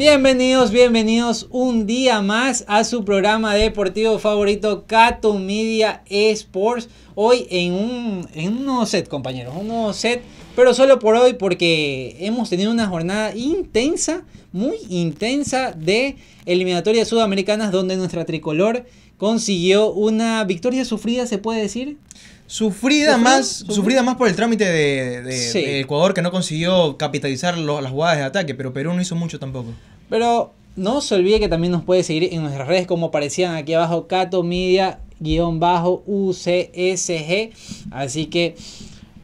Bienvenidos, bienvenidos un día más a su programa deportivo favorito, Cato Media Sports. Hoy en un, en un nuevo set, compañeros, un nuevo set, pero solo por hoy porque hemos tenido una jornada intensa, muy intensa de eliminatorias sudamericanas donde nuestra tricolor consiguió una victoria sufrida, se puede decir. Sufrida más, sufrida más por el trámite de, Ecuador que no consiguió capitalizar las jugadas de ataque, pero Perú no hizo mucho tampoco. Pero no se olvide que también nos puede seguir en nuestras redes como aparecían aquí abajo, Cato Media, guión bajo, UCSG. Así que,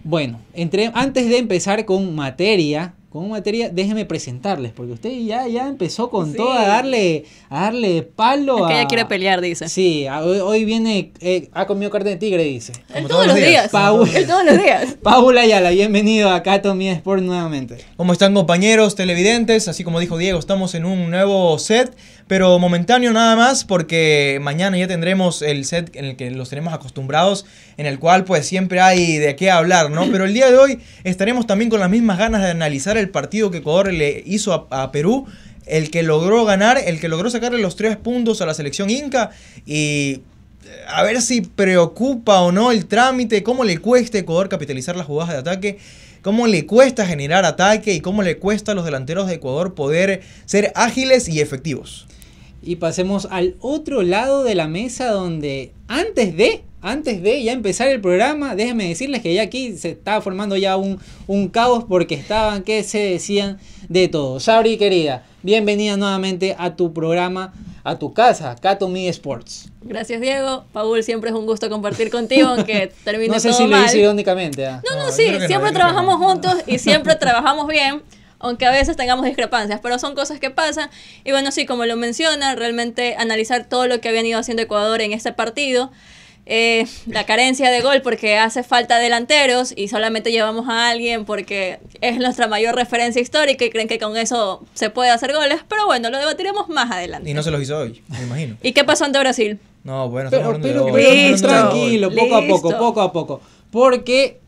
bueno, entre, antes de empezar con materia, con materia, déjeme presentarles, porque usted ya, ya empezó con toda todo a darle, a darle palo. Es que a, ella quiere pelear, dice. Sí, hoy, viene, eh, ha comido carne de tigre, dice. Como todos, los días. Paula, todos los días. Paula Ayala, bienvenido acá a Tomía Sport nuevamente. ¿Cómo están compañeros televidentes? Así como dijo Diego, estamos en un nuevo set pero momentáneo nada más porque mañana ya tendremos el set en el que los tenemos acostumbrados, en el cual pues siempre hay de qué hablar, ¿no? Pero el día de hoy estaremos también con las mismas ganas de analizar el partido que Ecuador le hizo a, Perú, el que logró ganar, el que logró sacarle los tres puntos a la selección inca y eh, a ver si preocupa o no el trámite, cómo le cuesta a Ecuador capitalizar las jugadas de ataque, cómo le cuesta generar ataque y cómo le cuesta a los delanteros de Ecuador poder ser ágiles y efectivos y pasemos al otro lado de la mesa donde antes de antes de ya empezar el programa, déjenme decirles que ya aquí se estaba formando ya un, un caos porque estaban que se decían de todo. Sabri, querida, bienvenida nuevamente a tu programa, a tu casa, kato Mi Sports. Gracias, Diego. Paul, siempre es un gusto compartir contigo, aunque termine No sé si lo hice irónicamente. Ah. No, no, sí, siempre trabajamos juntos y siempre trabajamos bien aunque a veces tengamos discrepancias, pero son cosas que pasan. Y bueno, sí, como lo menciona, realmente analizar todo lo que habían ido haciendo Ecuador en este partido. Eh, la carencia de gol porque hace falta delanteros y solamente llevamos a alguien porque es nuestra mayor referencia histórica y creen que con eso se puede hacer goles, pero bueno, lo debatiremos más adelante. Y no se los hizo hoy, me imagino. ¿Y qué pasó ante Brasil? No, bueno, pero, tranquilo, poco a poco, poco a poco, porque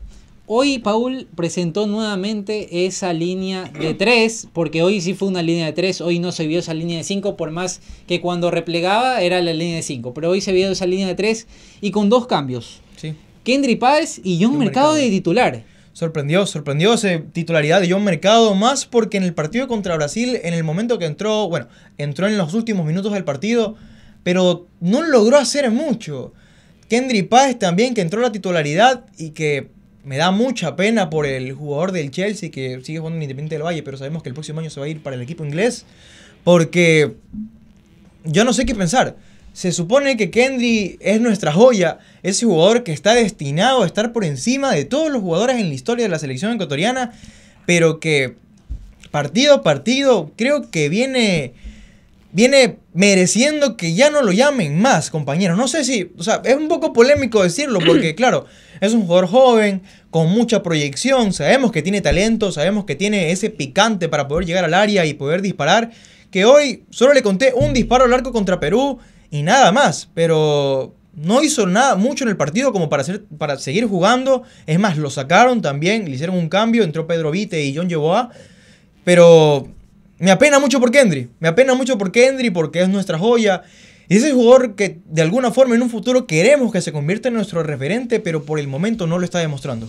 Hoy Paul presentó nuevamente esa línea de 3, porque hoy sí fue una línea de 3, hoy no se vio esa línea de 5, por más que cuando replegaba era la línea de 5, pero hoy se vio esa línea de 3 y con dos cambios. Sí. Kendry Páez y John, Mercado, de titular. Sorprendió, sorprendió esa titularidad de John Mercado, más porque en el partido contra Brasil, en el momento que entró, bueno, entró en los últimos minutos del partido, pero no logró hacer mucho. Kendry Páez también, que entró a la titularidad y que me da mucha pena por el jugador del Chelsea que sigue jugando en Independiente del Valle, pero sabemos que el próximo año se va a ir para el equipo inglés. Porque yo no sé qué pensar. Se supone que Kendry es nuestra joya, ese jugador que está destinado a estar por encima de todos los jugadores en la historia de la selección ecuatoriana, pero que partido a partido creo que viene viene mereciendo que ya no lo llamen más, compañeros. No sé si, o sea, es un poco polémico decirlo porque, claro, es un jugador joven, con mucha proyección, sabemos que tiene talento, sabemos que tiene ese picante para poder llegar al área y poder disparar, que hoy solo le conté un disparo al arco contra Perú y nada más, pero no hizo nada mucho en el partido como para, para seguir jugando, es más, lo sacaron también, le hicieron un cambio, entró Pedro Vite y John Yeboa, pero me apena mucho por Kendry. Me apena mucho por Kendry porque es nuestra joya. Y es el jugador que de alguna forma en un futuro queremos que se convierta en nuestro referente, pero por el momento no lo está demostrando.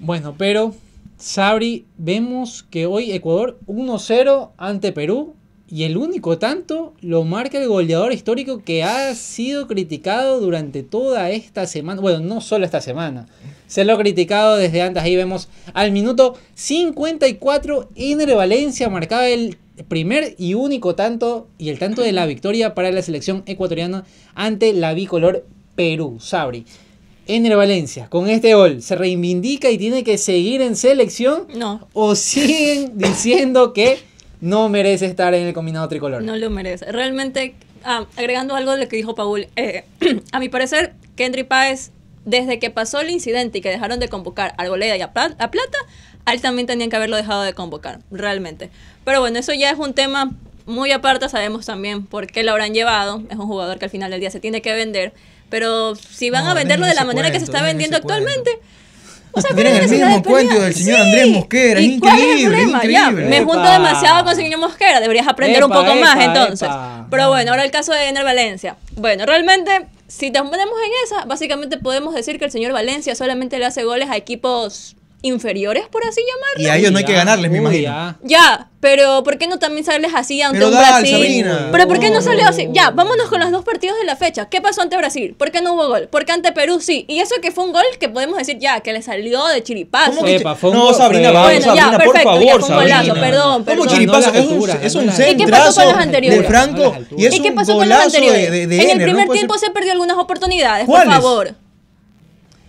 Bueno, pero Sabri, vemos que hoy Ecuador 1-0 ante Perú y el único tanto lo marca el goleador histórico que ha sido criticado durante toda esta semana. Bueno, no solo esta semana. Se lo ha criticado desde antes. Ahí vemos al minuto 54. Ener Valencia marcaba el primer y único tanto y el tanto de la victoria para la selección ecuatoriana ante la bicolor Perú. Sabri. Ener Valencia, con este gol, ¿se reivindica y tiene que seguir en selección? No. ¿O siguen diciendo que no merece estar en el combinado tricolor. No lo merece. Realmente, ah, agregando algo de lo que dijo Paul, eh, a mi parecer, Kendry Páez, desde que pasó el incidente y que dejaron de convocar a Arboleda y a, Plata, a él también tenían que haberlo dejado de convocar, realmente. Pero bueno, eso ya es un tema muy aparte, sabemos también por qué lo habrán llevado. Es un jugador que al final del día se tiene que vender. Pero si van a venderlo de la manera que se está vendiendo actualmente... O sea, tienen el mismo cuento del señor Andrés Mosquera. increíble, me junto demasiado con el señor Mosquera. Deberías aprender un poco más entonces. Pero bueno, ahora el caso de Ener Valencia. Bueno, realmente, si te ponemos en esa, básicamente podemos decir que el señor Valencia solamente le hace goles a equipos inferiores, por así llamarlo. Y a ellos no hay que ganarles, me imagino. Ya. pero ¿por qué no también sales así ante un Brasil? Pero ¿por qué no oh. salió así? Ya, vámonos con los dos partidos de la fecha. ¿Qué pasó ante Brasil? ¿Por qué no hubo gol? ¿Por qué ante Perú sí? Y eso que fue un gol que podemos decir ya, que le salió de chiripazo. Que fue un no, Sabrina, por favor, perdón, perdón. es un, es ¿Y qué pasó con los anteriores? De Franco, y, es qué pasó con los anteriores? en el primer tiempo se perdió algunas oportunidades, por favor.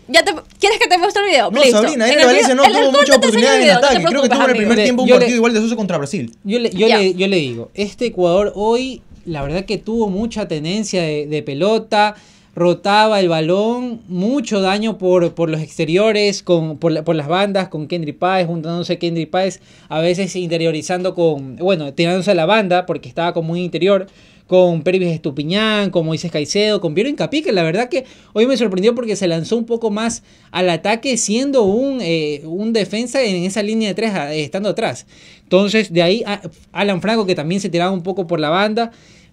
¿Ya te, ¿Quieres que te muestre el video? No, Sabrina, en Valencia no tuvo muchas oportunidades en ataque. Creo que tuvo en el primer tiempo un partido igual de sucio contra Brasil. Yo le, yo, le, yo le digo, este Ecuador hoy, la verdad que tuvo mucha tenencia de pelota rotaba el balón, mucho daño por, por los exteriores, con, por, las bandas, con Kendry Páez, juntándose Kendry Páez, a veces interiorizando con, bueno, tirándose a la banda porque estaba como un interior, con Pervis Estupiñán, con Moisés Caicedo, con Piero Incapié, que la verdad que hoy me sorprendió porque se lanzó un poco más al ataque, siendo un, eh, un defensa en esa línea de tres, eh, estando atrás. Entonces, de ahí Alan Franco, que también se tiraba un poco por la banda,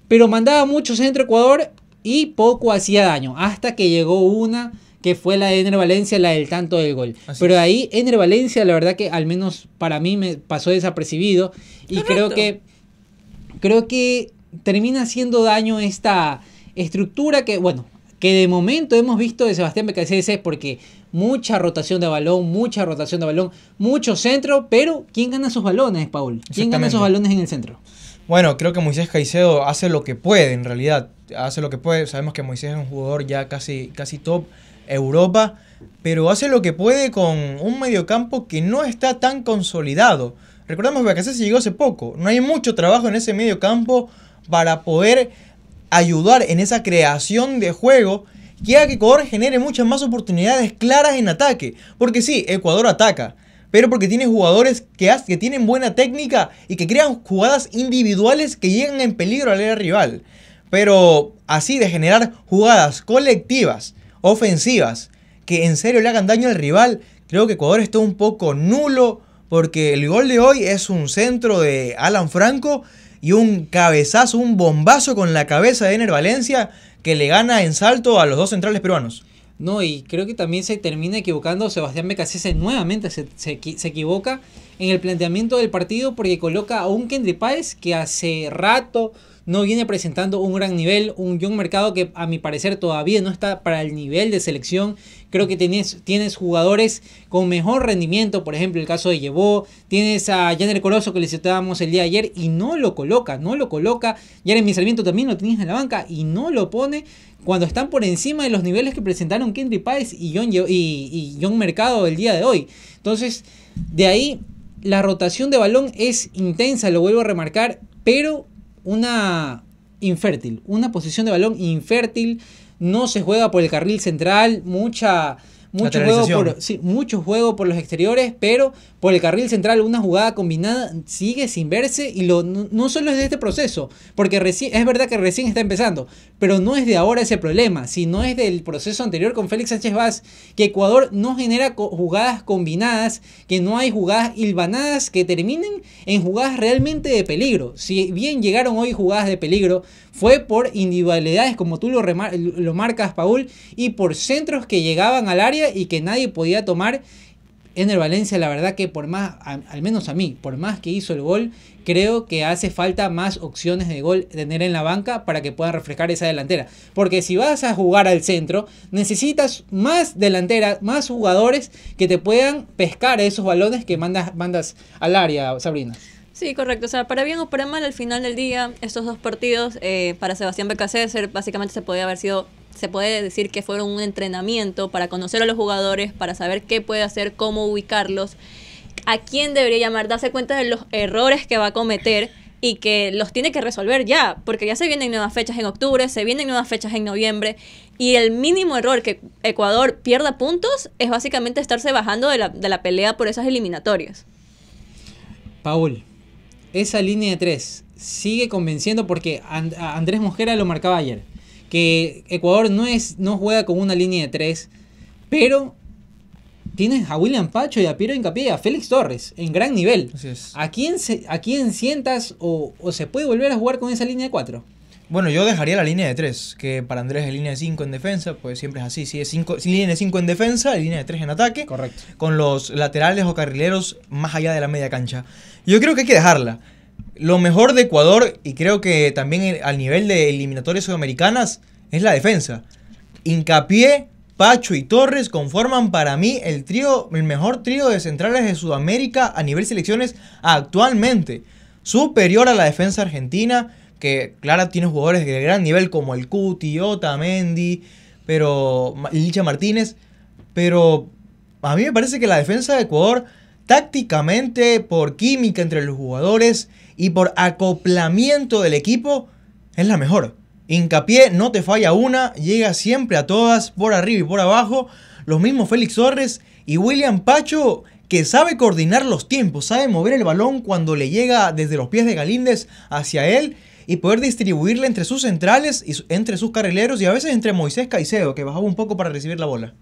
pero mandaba mucho centro Ecuador y poco hacía daño, hasta que llegó una que fue la de Ener Valencia, la del tanto del gol. Pero ahí Ener Valencia, la verdad que al menos para mí me pasó desapercibido y creo que creo que termina haciendo daño esta estructura que, bueno, que de momento hemos visto de Sebastián es porque mucha rotación de balón, mucha rotación de balón, mucho centro, pero ¿quién gana sus balones, Paul? ¿Quién gana esos balones en el centro? Bueno, creo que Moisés Caicedo hace lo que puede en realidad. Hace lo que puede. Sabemos que Moisés es un jugador ya casi, casi top Europa, pero hace lo que puede con un mediocampo que no está tan consolidado. Recordemos que Bacacés llegó hace poco. No hay mucho trabajo en ese mediocampo para poder ayudar en esa creación de juego que haga que Ecuador genere muchas más oportunidades claras en ataque. Porque sí, Ecuador ataca, pero porque tiene jugadores que, tienen buena técnica y que crean jugadas individuales que llegan en peligro al área rival. Pero así de generar jugadas colectivas, ofensivas, que en serio le hagan daño al rival, creo que Ecuador está un poco nulo porque el gol de hoy es un centro de Alan Franco y un cabezazo, un bombazo con la cabeza de Ener Valencia que le gana en salto a los dos centrales peruanos. No, y creo que también se termina equivocando Sebastián Becasese nuevamente, se, se, equivoca en el planteamiento del partido porque coloca a un Kendrick Páez que hace rato no viene presentando un gran nivel, un John Mercado que a mi parecer todavía no está para el nivel de selección. Creo que tienes, tienes jugadores con mejor rendimiento, por ejemplo el caso de Llevó, tienes a Janer Coloso que le citábamos el día de ayer y no lo coloca, no lo coloca. mi Sarmiento también lo tienes en la banca y no lo pone cuando están por encima de los niveles que presentaron Kendrick Páez y y, y John Mercado el día de hoy. Entonces, de ahí la rotación de balón es intensa, lo vuelvo a remarcar, pero una infértil, una posición de balón infértil, no se juega por el carril central, mucha mucho juego, por, por los exteriores, pero por el carril central una jugada combinada sigue sin verse y lo, no, solo es de este proceso, porque es verdad que recién está empezando, pero no es de ahora ese problema, sino es del proceso anterior con Félix Sánchez Vaz, que Ecuador no genera jugadas combinadas, que no hay jugadas hilvanadas que terminen en jugadas realmente de peligro. Si bien llegaron hoy jugadas de peligro, fue por individualidades, como tú lo, lo marcas, Paul, y por centros que llegaban al área y que nadie podía tomar en el Valencia, la verdad que por más, al menos a mí, por más que hizo el gol, creo que hace falta más opciones de gol tener en la banca para que puedan refrescar esa delantera. Porque si vas a jugar al centro, necesitas más delanteras, más jugadores que te puedan pescar esos balones que mandas, mandas al área, Sabrina. Sí, correcto. O sea, para bien o para mal, al final del día, estos dos partidos eh, para Sebastián Becacéser básicamente se podía haber sido se puede decir que fueron un entrenamiento para conocer a los jugadores, para saber qué puede hacer, cómo ubicarlos, a quién debería llamar, darse cuenta de los errores que va a cometer y que los tiene que resolver ya, porque ya se vienen nuevas fechas en octubre, se vienen nuevas fechas en noviembre, y el mínimo error que Ecuador pierda puntos es básicamente estarse bajando de la, de la pelea por esas eliminatorias. Paul, esa línea de tres sigue convenciendo porque Andrés Mosquera lo marcaba ayer, que Ecuador no, es, no juega con una línea de tres, pero tienes a William Pacho y a Piero Incapié y a Félix Torres en gran nivel. ¿A quién, se, a sientas o, o, se puede volver a jugar con esa línea de cuatro? Bueno, yo dejaría la línea de 3, que para Andrés es línea de 5 en defensa, pues siempre es así. Si es cinco, si línea de 5 en defensa, línea de 3 en ataque. Correcto. Con los laterales o carrileros más allá de la media cancha. Yo creo que hay que dejarla. Lo mejor de Ecuador, y creo que también al nivel de eliminatorias sudamericanas, es la defensa. Hincapié, Pacho y Torres conforman para mí el trío, el mejor trío de centrales de Sudamérica a nivel selecciones actualmente. Superior a la defensa argentina que Clara tiene jugadores de gran nivel como el Cuti, Otamendi, pero Licha Martínez, pero a mí me parece que la defensa de Ecuador tácticamente, por química entre los jugadores y por acoplamiento del equipo, es la mejor. Incapié, no te falla una, llega siempre a todas, por arriba y por abajo. Los mismos Félix Torres y William Pacho, que sabe coordinar los tiempos, sabe mover el balón cuando le llega desde los pies de Galíndez hacia él y poder distribuirla entre sus centrales, y entre sus carrileros y a veces entre Moisés Caicedo, que bajaba un poco para recibir la bola.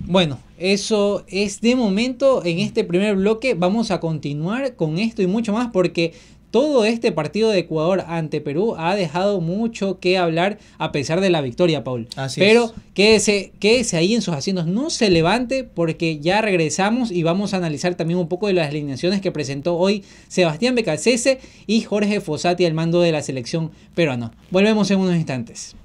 Bueno, eso es de momento en este primer bloque. Vamos a continuar con esto y mucho más porque todo este partido de Ecuador ante Perú ha dejado mucho que hablar a pesar de la victoria, Paul. Así Pero es. Quédese, quédese ahí en sus asientos, no se levante porque ya regresamos y vamos a analizar también un poco de las alineaciones que presentó hoy Sebastián Becalcese y Jorge Fossati al mando de la selección peruana. Volvemos en unos instantes.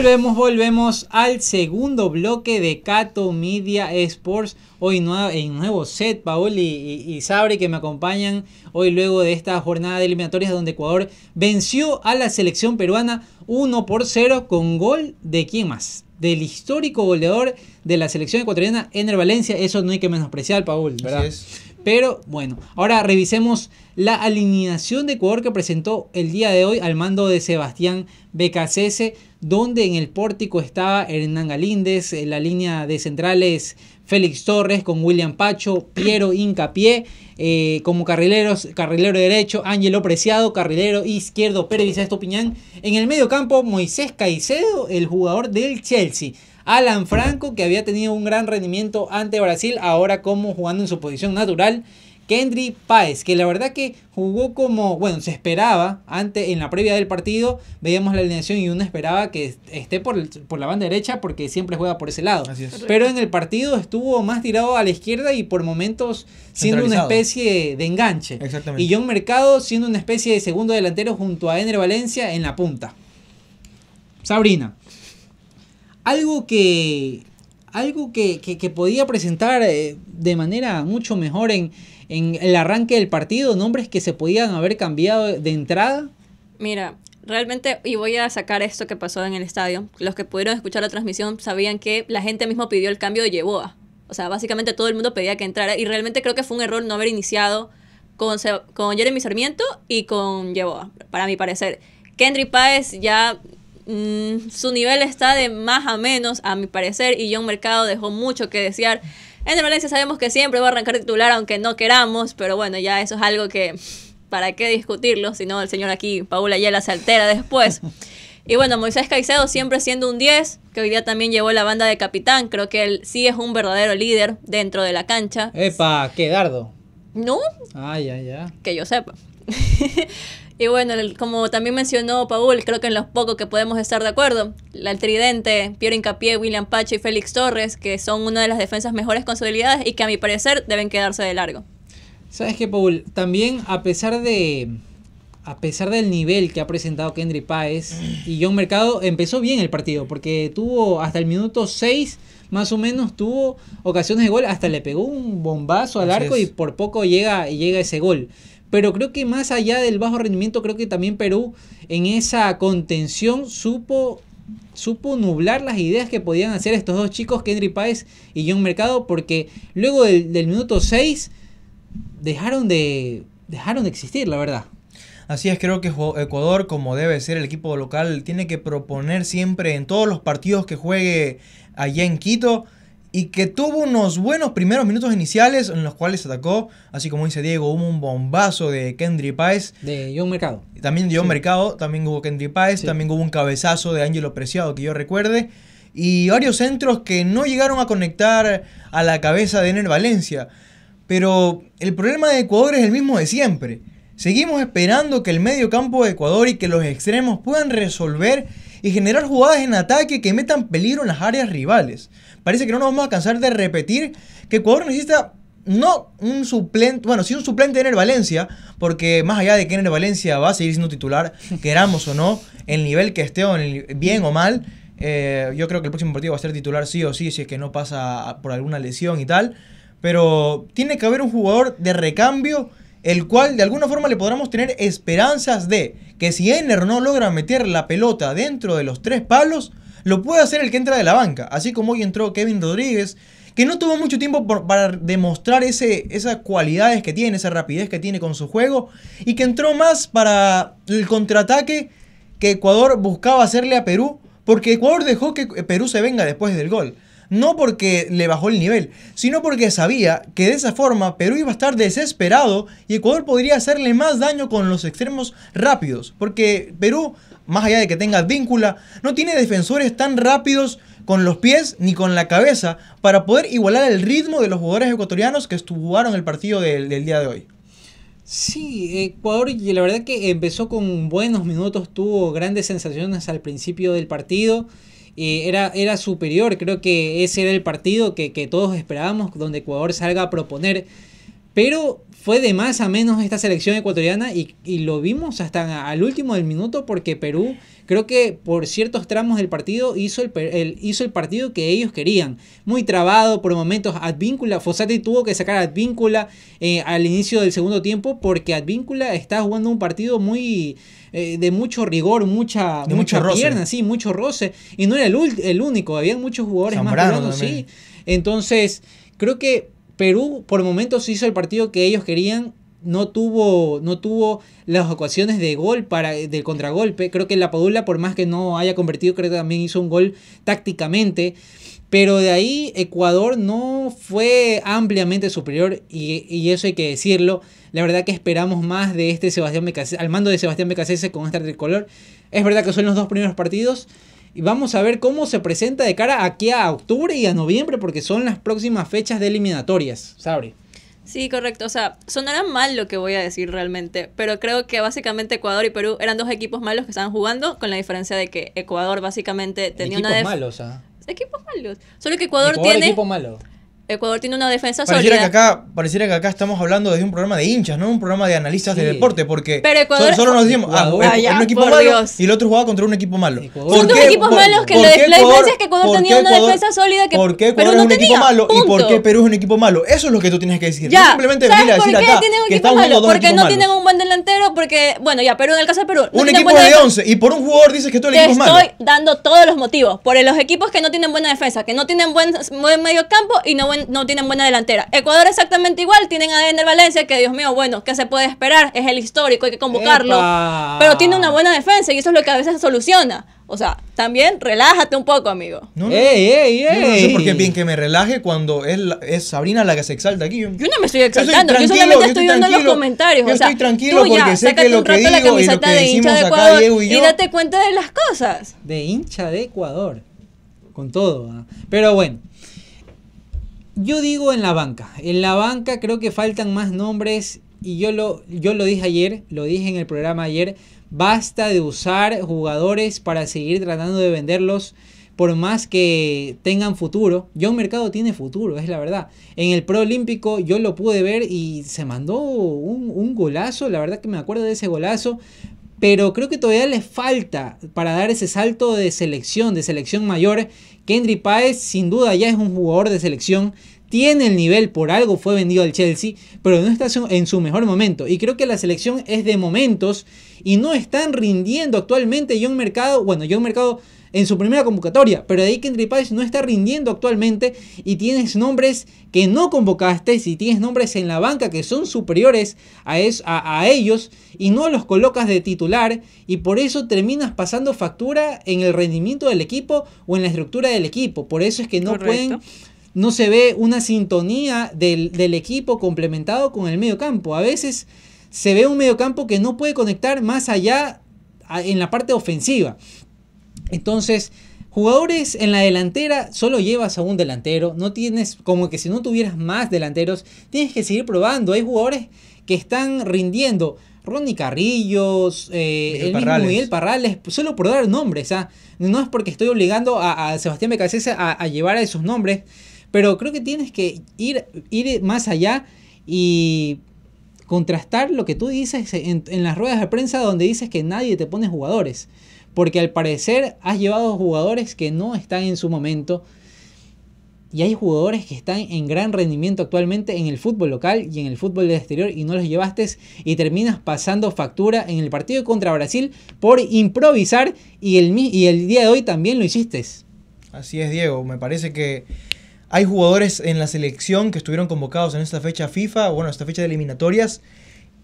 Volvemos, volvemos al segundo bloque de Cato Media Sports. Hoy en nuevo set, Paul y, Sabri Sabre que me acompañan hoy luego de esta jornada de eliminatorias donde Ecuador venció a la selección peruana 1 por 0 con gol de quién más? Del histórico goleador de la selección ecuatoriana, Ener Valencia. Eso no hay que menospreciar, Paul, ¿verdad? Pero bueno, ahora revisemos la alineación de Ecuador que presentó el día de hoy al mando de Sebastián Becasese, donde en el pórtico estaba Hernán Galíndez, en la línea de centrales Félix Torres con William Pacho, Piero Incapié, eh, como carrileros, carrilero derecho Ángelo Preciado, carrilero izquierdo Pérez Estupiñán, en el medio campo Moisés Caicedo, el jugador del Chelsea. Alan Franco, que había tenido un gran rendimiento ante Brasil, ahora como jugando en su posición natural. Kendry Páez, que la verdad que jugó como, bueno, se esperaba antes en la previa del partido, veíamos la alineación y uno esperaba que esté por, la banda derecha porque siempre juega por ese lado. Pero en el partido estuvo más tirado a la izquierda y por momentos siendo una especie de enganche. Exactamente. Y John Mercado siendo una especie de segundo delantero junto a Ener Valencia en la punta. Sabrina algo que, algo que, que, podía presentar eh, de manera mucho mejor en, en el arranque del partido, nombres que se podían haber cambiado de entrada? Mira, realmente, y voy a sacar esto que pasó en el estadio, los que pudieron escuchar la transmisión sabían que la gente mismo pidió el cambio de Yeboa. O sea, básicamente todo el mundo pedía que entrara y realmente creo que fue un error no haber iniciado con, con Jeremy Sarmiento y con Yeboa, para mi parecer. Kendry Páez ya Mm, su nivel está de más a menos, a mi parecer, y John Mercado dejó mucho que desear. En Valencia sabemos que siempre va a arrancar titular, aunque no queramos, pero bueno, ya eso es algo que para qué discutirlo, si no el señor aquí, Paula yela se altera después. Y bueno, Moisés Caicedo siempre siendo un 10, que hoy día también llevó la banda de capitán. Creo que él sí es un verdadero líder dentro de la cancha. ¡Epa! ¡Qué dardo! ¿No? Ah, ya, ya. Que yo sepa. Y bueno, como también mencionó Paul, creo que en los pocos que podemos estar de acuerdo, el Tridente, Piero Incapié, William Pache y Félix Torres, que son una de las defensas mejores con consolidadas y que a mi parecer deben quedarse de largo. ¿Sabes qué, Paul? También a pesar de a pesar del nivel que ha presentado Kendry Páez y John Mercado, empezó bien el partido porque tuvo hasta el minuto 6 más o menos tuvo ocasiones de gol, hasta le pegó un bombazo al arco y por poco llega, llega ese gol pero creo que más allá del bajo rendimiento, creo que también Perú en esa contención supo supo nublar las ideas que podían hacer estos dos chicos, Kendry Páez y John Mercado, porque luego del, minuto 6 dejaron de, dejaron de existir, la verdad. Así es, creo que Ecuador, como debe ser el equipo local, tiene que proponer siempre en todos los partidos que juegue allá en Quito, y que tuvo unos buenos primeros minutos iniciales en los cuales atacó, así como dice Diego, hubo un bombazo de Kendry Paez. De John Mercado. También de John Mercado, también hubo Kendry Paez. también hubo un cabezazo de Ángelo Preciado que yo recuerde. Y varios centros que no llegaron a conectar a la cabeza de Ener Valencia. Pero el problema de Ecuador es el mismo de siempre. Seguimos esperando que el medio campo de Ecuador y que los extremos puedan resolver y generar jugadas en ataque que metan peligro en las áreas rivales parece que no nos vamos a cansar de repetir que Ecuador necesita no un suplente, bueno, sí un suplente en Ener Valencia, porque más allá de que Ener Valencia va a seguir siendo titular, queramos o no, el nivel que esté, bien o mal, eh, yo creo que el próximo partido va a ser titular sí o sí, si es que no pasa por alguna lesión y tal, pero tiene que haber un jugador de recambio, el cual de alguna forma le podamos tener esperanzas de que si Ener no logra meter la pelota dentro de los tres palos, lo puede hacer el que entra de la banca, así como hoy entró Kevin Rodríguez, que no tuvo mucho tiempo para demostrar esas cualidades que tiene, esa rapidez que tiene con su juego, y que entró más para el contraataque que Ecuador buscaba hacerle a Perú, porque Ecuador dejó que Perú se venga después del gol. No porque le bajó el nivel, sino porque sabía que de esa forma Perú iba a estar desesperado y Ecuador podría hacerle más daño con los extremos rápidos. Porque Perú más allá de que tenga víncula, no tiene defensores tan rápidos con los pies ni con la cabeza para poder igualar el ritmo de los jugadores ecuatorianos que jugaron el partido del, día de hoy. Sí, Ecuador y la verdad que empezó con buenos minutos, tuvo grandes sensaciones al principio del partido. Eh, era, era superior, creo que ese era el partido que todos esperábamos, donde Ecuador salga a proponer. Pero fue de más a menos esta selección ecuatoriana y, lo vimos hasta al último del minuto porque Perú creo que por ciertos tramos del partido hizo el, hizo el partido que ellos querían. Muy trabado por momentos. Advíncula, Fossati tuvo que sacar Advíncula eh, al inicio del segundo tiempo porque Advíncula está jugando un partido muy eh, de mucho rigor, mucha, mucha pierna, sí, mucho roce. Y no era el, el único, había muchos jugadores más Entonces creo que Perú por momentos hizo el partido que ellos querían, no tuvo, no tuvo las ocasiones de gol para del contragolpe. Creo que la Padula, por más que no haya convertido, creo que también hizo un gol tácticamente. Pero de ahí Ecuador no fue ampliamente superior y, eso hay que decirlo. La verdad que esperamos más de este Sebastián al mando de Sebastián Becacese con este tricolor. Es verdad que son los dos primeros partidos, y vamos a ver cómo se presenta de cara aquí a octubre y a noviembre, porque son las próximas fechas de eliminatorias, Sabri. Sí, correcto. O sea, sonará mal lo que voy a decir realmente, pero creo que básicamente Ecuador y Perú eran dos equipos malos que estaban jugando, con la diferencia de que Ecuador básicamente tenía una... Equipos malos, ¿ah? Equipos malos. Solo que Ecuador, tiene... Equipo malo. Ecuador tiene una defensa pareciera sólida. Que acá, pareciera que acá estamos hablando desde un programa de hinchas, no un programa de analistas de deporte, porque solo, nos decimos, ah, un equipo malo y el otro jugaba contra un equipo malo. Son equipos malos que la, diferencia es que Ecuador tenía una defensa sólida que ¿Por qué Ecuador es un equipo malo y por qué Perú es un equipo malo? Eso es lo que tú tienes que decir. No simplemente venir decir acá tienen un equipo malo? Porque no tienen un buen delantero, porque, bueno, ya Perú en el caso de Perú. Un equipo de 11 y por un jugador dices que todo el equipo es malo. Estoy dando todos los motivos por los equipos que no tienen buena defensa, que no tienen buen medio campo y no buen no tienen buena delantera. Ecuador exactamente igual, tienen a de Valencia, que Dios mío, bueno, ¿qué se puede esperar? Es el histórico, hay que convocarlo. Pero tiene una buena defensa y eso es lo que a veces soluciona. O sea, también relájate un poco, amigo. No, no, no sé por bien que me relaje cuando es, es, Sabrina la que se exalta aquí. Yo, no me estoy exaltando, yo, solamente estoy, viendo los comentarios. Yo estoy tranquilo porque sé que lo que digo la y que de hincha de Ecuador y, date cuenta de las cosas. De hincha de Ecuador. Con todo. ¿ah? Pero bueno. Yo digo en la banca. En la banca creo que faltan más nombres y yo lo, yo lo dije ayer, lo dije en el programa ayer. Basta de usar jugadores para seguir tratando de venderlos por más que tengan futuro. John Mercado tiene futuro, es la verdad. En el Proolímpico yo lo pude ver y se mandó un, un, golazo, la verdad que me acuerdo de ese golazo, pero creo que todavía le falta para dar ese salto de selección, de selección mayor. Kendry Páez sin duda ya es un jugador de selección, tiene el nivel, por algo fue vendido al Chelsea, pero no está en su mejor momento. Y creo que la selección es de momentos y no están rindiendo actualmente John Mercado, bueno, John Mercado en su primera convocatoria, pero de ahí que Henry no está rindiendo actualmente y tienes nombres que no convocaste, Y tienes nombres en la banca que son superiores a, a, ellos y no los colocas de titular y por eso terminas pasando factura en el rendimiento del equipo o en la estructura del equipo. Por eso es que no pueden no se ve una sintonía del, equipo complementado con el mediocampo. A veces se ve un mediocampo que no puede conectar más allá en la parte ofensiva. Entonces, jugadores en la delantera, solo llevas a un delantero, no tienes como que si no tuvieras más delanteros, tienes que seguir probando. Hay jugadores que están rindiendo. Ronnie Carrillos, eh, Miguel el Parrales. Miguel Parrales, solo por dar nombres. O ¿ah? no es porque estoy obligando a, Sebastián Becasese a, llevar a esos nombres, pero creo que tienes que ir, más allá y contrastar lo que tú dices en las ruedas de prensa donde dices que nadie te pone jugadores porque al parecer has llevado jugadores que no están en su momento y hay jugadores que están en gran rendimiento actualmente en el fútbol local y en el fútbol del exterior y no los llevaste y terminas pasando factura en el partido contra Brasil por improvisar y el, y el día de hoy también lo hiciste. Así es, Diego. Me parece que hay jugadores en la selección que estuvieron convocados en esta fecha FIFA, bueno, esta fecha de eliminatorias,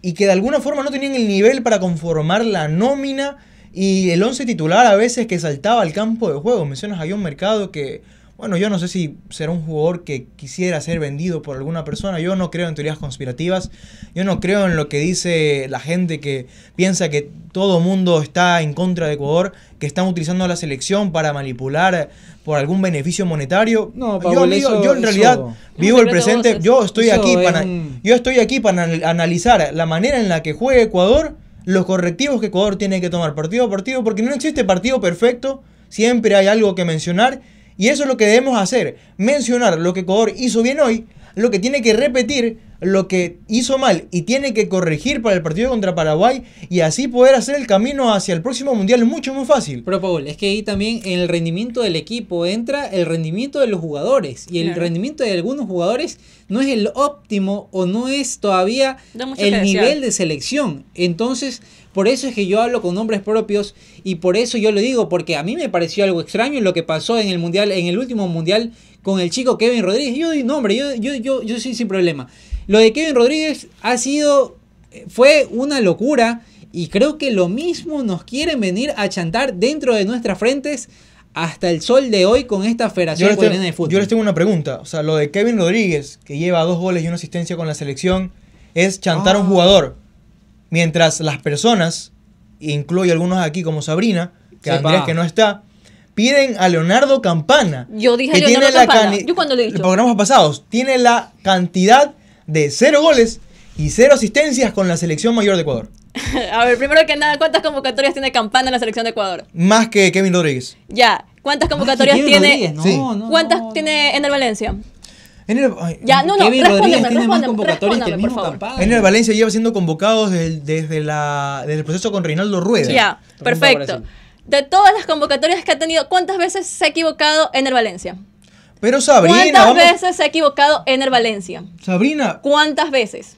y que de alguna forma no tenían el nivel para conformar la nómina y el 11 titular a veces que saltaba al campo de juego. Mencionas a un Mercado que, bueno, yo no sé si será un jugador que quisiera ser vendido por alguna persona. Yo no creo en teorías conspirativas. Yo no creo en lo que dice la gente que piensa que todo mundo está en contra de Ecuador, que están utilizando a la selección para manipular por algún beneficio monetario. No, yo, yo, en realidad vivo el presente. Yo estoy, aquí para, yo estoy aquí para analizar la manera en la que juega Ecuador los correctivos que Ecuador tiene que tomar partido a partido, porque no existe partido perfecto, siempre hay algo que mencionar, y eso es lo que debemos hacer, mencionar lo que Ecuador hizo bien hoy, lo que tiene que repetir lo que hizo mal y tiene que corregir para el partido contra Paraguay y así poder hacer el camino hacia el próximo mundial mucho más fácil. Pero Paul, es que ahí también en el rendimiento del equipo entra el rendimiento de los jugadores y el rendimiento de algunos jugadores no es el óptimo o no es todavía el nivel de selección. Entonces, por eso es que yo hablo con nombres propios y por eso yo lo digo, porque a mí me pareció algo extraño lo que pasó en el mundial, en el último mundial con el chico Kevin Rodríguez. Yo doy nombre, yo, yo, yo, yo sin problema. Lo de Kevin Rodríguez ha sido, eh, fue una locura y creo que lo mismo nos quieren venir a chantar dentro de nuestras frentes hasta el sol de hoy con esta Federación de Fútbol. Yo les tengo una pregunta, o sea, lo de Kevin Rodríguez, que lleva dos goles y una asistencia con la selección, es chantar a un ah. jugador, mientras las personas, incluyo algunos aquí como Sabrina, que Sepa. Andrés que no está, piden a Leonardo Campana. Yo dije que Leonardo Campana. Yo cuando lo he dicho. Programas pasados. Tiene la cantidad de cero goles y cero asistencias con la selección mayor de Ecuador. A ver, primero que nada, ¿cuántas convocatorias tiene Campana en la selección de Ecuador? Más que Kevin Rodríguez. Ya, ¿cuántas convocatorias tiene? ¿Cuántas tiene en el Valencia? En el, ya, no, Kevin Rodríguez tiene más convocatorias que el mismo Campana. En el Valencia lleva siendo convocado desde, la, desde el proceso con Reinaldo Rueda. ya, perfecto. De todas las convocatorias que ha tenido, ¿cuántas veces se ha equivocado en el Valencia? Pero Sabrina. ¿Cuántas veces se ha equivocado Ener Valencia? Sabrina. ¿Cuántas veces?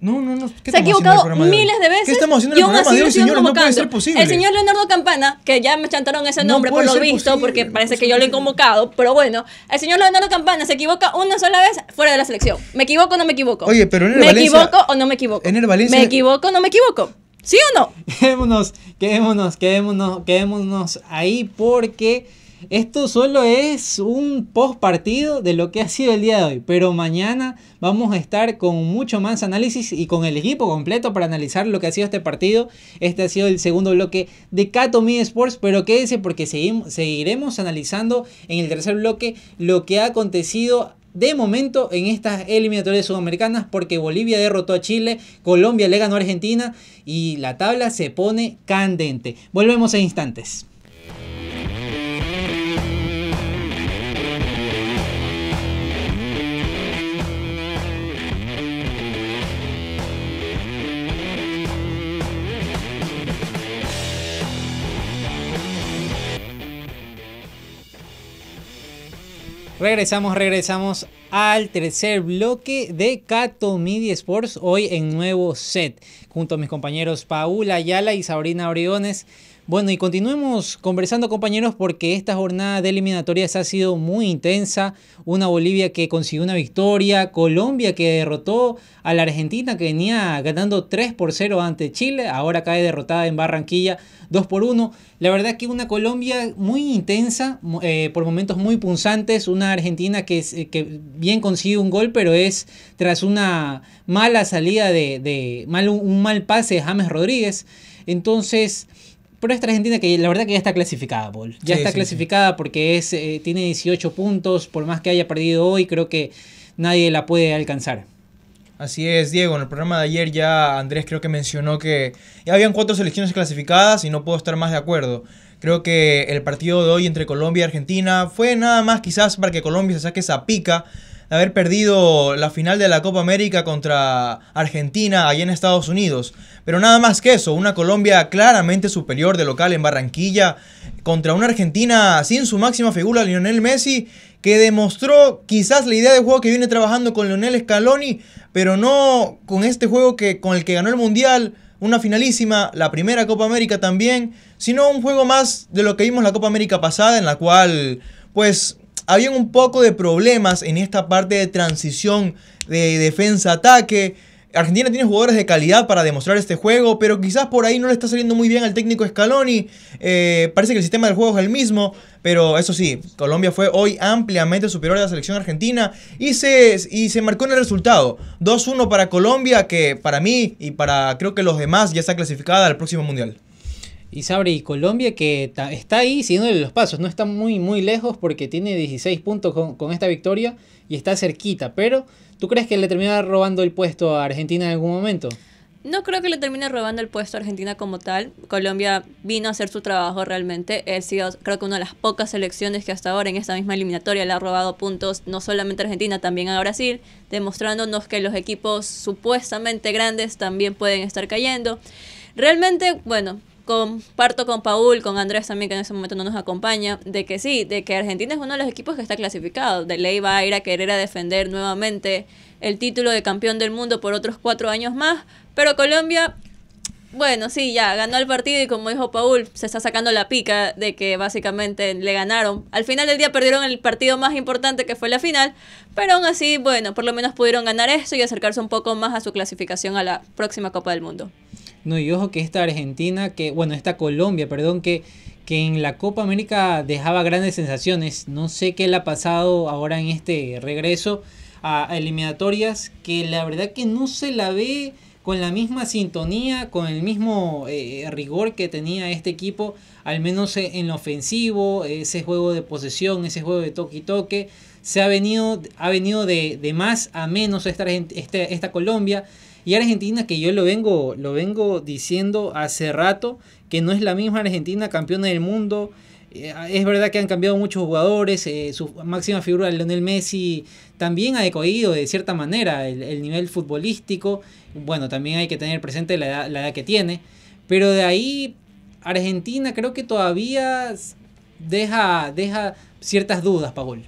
No, no, no. se ha equivocado miles de, veces. ¿Qué estamos haciendo el señor? El señor Leonardo Campana, que ya me chantaron ese nombre por lo visto, porque parece que yo lo he convocado, pero bueno, el señor Leonardo Campana se equivoca una sola vez fuera de la selección. ¿Me equivoco o no me equivoco? Oye, pero en el ¿Me equivoco o no me equivoco? Ener Valencia. ¿Me equivoco o no me equivoco? ¿Sí o no? Quedémonos, quedémonos, quedémonos, quedémonos ahí porque esto solo es un post partido de lo que ha sido el día de hoy, pero mañana vamos a estar con mucho más análisis y con el equipo completo para analizar lo que ha sido este partido. Este ha sido el segundo bloque de Katomi Sports, pero quédense porque seguiremos analizando en el tercer bloque lo que ha acontecido de momento en estas eliminatorias sudamericanas porque Bolivia derrotó a Chile, Colombia le ganó a Argentina y la tabla se pone candente. Volvemos en instantes. Regresamos, regresamos al tercer bloque de Cato Sports, hoy en nuevo set, junto a mis compañeros Paula Ayala y Sabrina Oriones. Bueno, y continuemos conversando compañeros porque esta jornada de eliminatorias ha sido muy intensa. Una Bolivia que consiguió una victoria, Colombia que derrotó a la Argentina que venía ganando 3 por 0 ante Chile, ahora cae derrotada en Barranquilla 2 por 1. La verdad que una Colombia muy intensa, eh, por momentos muy punzantes, una Argentina que, eh, que, bien consigue un gol, pero es tras una mala salida de, de mal, un mal pase de James Rodríguez. Entonces... Pero esta Argentina que la verdad que ya está clasificada, Paul. Ya está clasificada porque es, eh, tiene 18 puntos, por más que haya perdido hoy, creo que nadie la puede alcanzar. Así es, Diego. En el programa de ayer ya Andrés creo que mencionó que ya habían cuatro selecciones clasificadas y no puedo estar más de acuerdo. Creo que el partido de hoy entre Colombia y Argentina fue nada más quizás para que Colombia se saque esa pica haber perdido la final de la Copa América contra Argentina allá en Estados Unidos. Pero nada más que eso, una Colombia claramente superior de local en Barranquilla contra una Argentina sin su máxima figura, Lionel Messi, que demostró quizás la idea de juego que viene trabajando con Lionel Scaloni, pero no con este juego que con el que ganó el Mundial una finalísima, la primera Copa América también, sino un juego más de lo que vimos la Copa América pasada, en la cual, pues, habían un poco de problemas en esta parte de transición de defensa-ataque. Argentina tiene jugadores de calidad para demostrar este juego, pero quizás por ahí no le está saliendo muy bien al técnico Scaloni. Eh, parece que el sistema del juego es el mismo, pero eso sí, Colombia fue hoy ampliamente superior a la selección argentina y se, y se marcó en el resultado. 2-1 para Colombia, que para mí y para creo que los demás ya está clasificada al próximo Mundial. Isabre, y Colombia que está ahí siguiendo los pasos, no está muy, muy lejos porque tiene 16 puntos con, esta victoria y está cerquita, pero ¿tú crees que le termina robando el puesto a Argentina en algún momento? No creo que le termine robando el puesto a Argentina como tal. Colombia vino a hacer su trabajo realmente. creo que una de las pocas selecciones que hasta ahora en esta misma eliminatoria le ha robado puntos no solamente a Argentina, también a Brasil, demostrándonos que los equipos supuestamente grandes también pueden estar cayendo. Realmente, bueno, comparto con Paul, con Andrés también, que en ese momento no nos acompaña, de que sí, de que Argentina es uno de los equipos que está clasificado. De ley va a ir a querer a defender nuevamente el título de campeón del mundo por otros cuatro años más, pero Colombia bueno, sí, ya ganó el partido y como dijo Paul, se está sacando la pica de que básicamente le ganaron. Al final del día perdieron el partido más importante que fue la final, pero aún así, bueno, por lo menos pudieron ganar eso y acercarse un poco más a su clasificación a la próxima Copa del Mundo. No, y ojo que esta Argentina, que, bueno, esta Colombia, perdón, que, que en la Copa América dejaba grandes sensaciones. No sé qué le ha pasado ahora en este regreso a eliminatorias, que la verdad que no se la ve con la misma sintonía, con el mismo eh, rigor que tenía este equipo, al menos en lo ofensivo, ese juego de posesión, ese juego de toque y toque, se ha venido, ha venido de, más a menos esta este, Colombia. Y Argentina, que yo lo vengo, lo vengo diciendo hace rato, que no es la misma Argentina campeona del mundo. Eh, es verdad que han cambiado muchos jugadores, eh, su máxima figura, Lionel Messi, también ha decoído de cierta manera el, nivel futbolístico. Bueno, también hay que tener presente la edad, la edad que tiene. Pero de ahí, Argentina creo que todavía deja, deja ciertas dudas, Paul.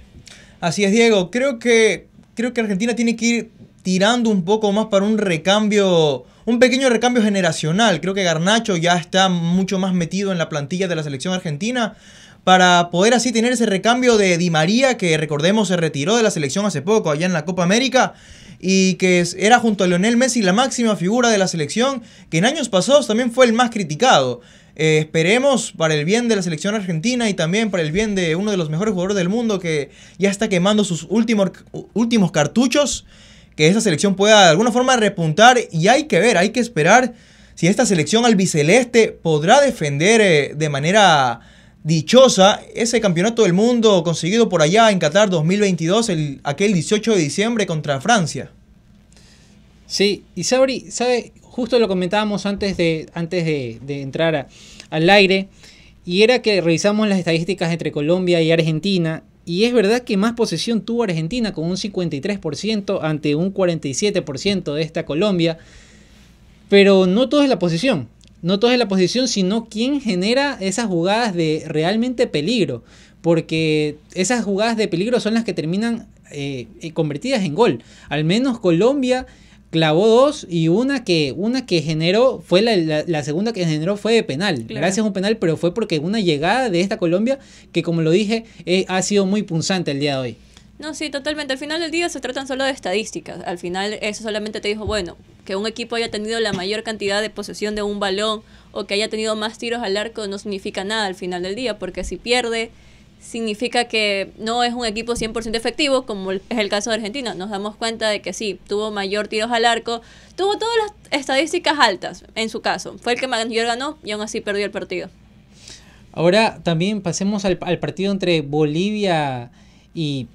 Así es, Diego. Creo que, creo que Argentina tiene que ir tirando un poco más para un recambio, un pequeño recambio generacional. Creo que Garnacho ya está mucho más metido en la plantilla de la selección argentina para poder así tener ese recambio de Di María, que recordemos se retiró de la selección hace poco, allá en la Copa América, y que era junto a Lionel Messi la máxima figura de la selección, que en años pasados también fue el más criticado. Eh, esperemos para el bien de la selección argentina y también para el bien de uno de los mejores jugadores del mundo que ya está quemando sus últimos, últimos cartuchos que esa selección pueda de alguna forma repuntar y hay que ver, hay que esperar si esta selección albiceleste podrá defender eh, de manera dichosa ese campeonato del mundo conseguido por allá en Qatar 2022, el, aquel 18 de diciembre contra Francia. Sí, y Sabri, ¿sabe? Justo lo comentábamos antes de, antes de, entrar al aire, y era que revisamos las estadísticas entre Colombia y Argentina, y es verdad que más posesión tuvo Argentina con un 53% ante un 47% de esta Colombia. Pero no todo es la posesión. No todo es la posesión, sino quién genera esas jugadas de realmente peligro. Porque esas jugadas de peligro son las que terminan eh, eh, convertidas en gol. Al menos Colombia clavó dos y una que, una que generó, fue la, la, segunda que generó fue de penal, gracias a un penal, pero fue porque una llegada de esta Colombia que como lo dije eh, ha sido muy punzante el día de hoy. No, sí, totalmente. Al final del día se tratan solo de estadísticas. Al final eso solamente te dijo, bueno, que un equipo haya tenido la mayor cantidad de posesión de un balón o que haya tenido más tiros al arco no significa nada al final del día, porque si pierde significa que no es un equipo 100% efectivo, como es el caso de Argentina. Nos damos cuenta de que sí, tuvo mayor tiros al arco, tuvo todas las estadísticas altas en su caso. Fue el que mayor ganó y aún así perdió el partido. Ahora también pasemos al, al partido entre Bolivia y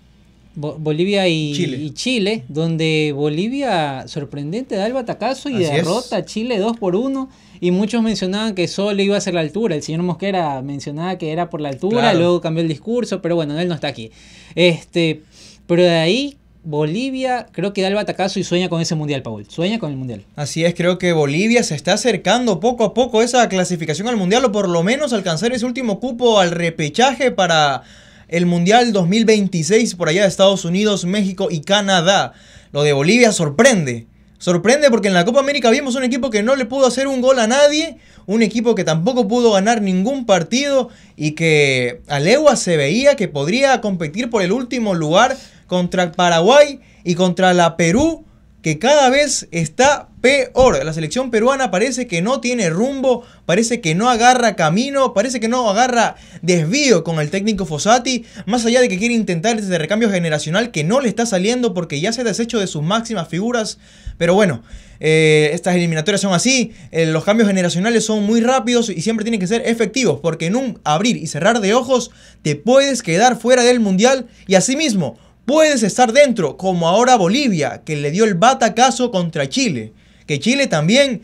Bolivia y Chile. donde Bolivia sorprendente da el batacazo y derrota a Chile 2 por 1. Y muchos mencionaban que solo iba a ser la altura. El señor Mosquera mencionaba que era por la altura, luego cambió el discurso, pero bueno, él no está aquí. Este, pero de ahí Bolivia creo que da el batacazo y sueña con ese mundial, Paul. Sueña con el mundial. Así es, creo que Bolivia se está acercando poco a poco a esa clasificación al mundial o por lo menos alcanzar ese último cupo al repechaje para el Mundial 2026 por allá de Estados Unidos, México y Canadá. Lo de Bolivia sorprende. Sorprende porque en la Copa América vimos un equipo que no le pudo hacer un gol a nadie, un equipo que tampoco pudo ganar ningún partido y que a legua se veía que podría competir por el último lugar contra Paraguay y contra la Perú que cada vez está peor. La selección peruana parece que no tiene rumbo, parece que no agarra camino, parece que no agarra desvío con el técnico Fossati, más allá de que quiere intentar este recambio generacional que no le está saliendo porque ya se ha deshecho de sus máximas figuras. Pero bueno, eh, estas eliminatorias son así, eh, los cambios generacionales son muy rápidos y siempre tienen que ser efectivos porque en un abrir y cerrar de ojos te puedes quedar fuera del mundial y mismo, puedes estar dentro, como ahora Bolivia, que le dio el batacazo contra Chile. Que Chile también,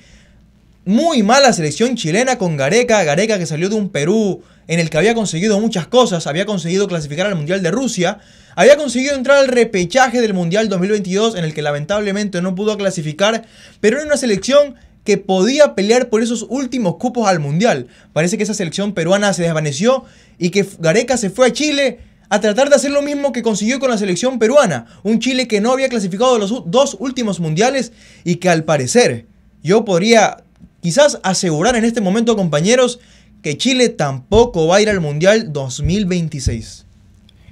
muy mala selección chilena con Gareca, Gareca que salió de un Perú en el que había conseguido muchas cosas, había conseguido clasificar al Mundial de Rusia, había conseguido entrar al repechaje del Mundial 2022 en el que lamentablemente no pudo clasificar, pero era una selección que podía pelear por esos últimos cupos al Mundial. Parece que esa selección peruana se desvaneció y que Gareca se fue a Chile a tratar de hacer lo mismo que consiguió con la selección peruana, un Chile que no había clasificado los dos últimos mundiales y que al parecer yo podría quizás asegurar en este momento, compañeros, que Chile tampoco va a ir al Mundial 2026.